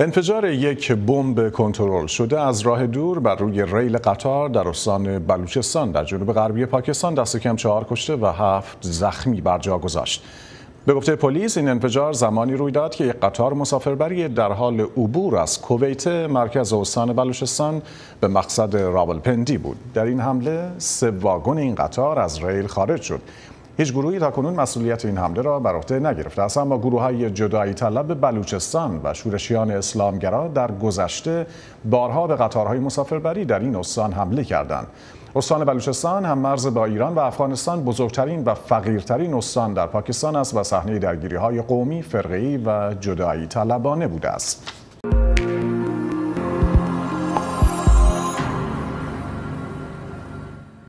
انفجار یک بمب کنترل شده از راه دور بر روی ریل قطار در استان بلوچستان در جنوب غربی پاکستان دست کم چهار کشته و هفت زخمی بر جا گذاشت. به گفته پلیس این انفجار زمانی روی داد که یک قطار مسافربری در حال عبور از کویت مرکز استان بلوچستان به مقصد راولپندی بود. در این حمله سه واگن این قطار از ریل خارج شد. هیچ گروهی تاکنون مسئولیت این حمله را بر عهده نگرفته است اما گروه های جدایی طلب بلوچستان و شورشیان اسلامگرا در گذشته بارها به قطارهای مسافربری در این استان حمله کردند استان بلوچستان هم مرز با ایران و افغانستان بزرگترین و فقیرترین استان در پاکستان است و صحنه درگیری های قومی، فرقه‌ای و جدایی طلبانه بوده است.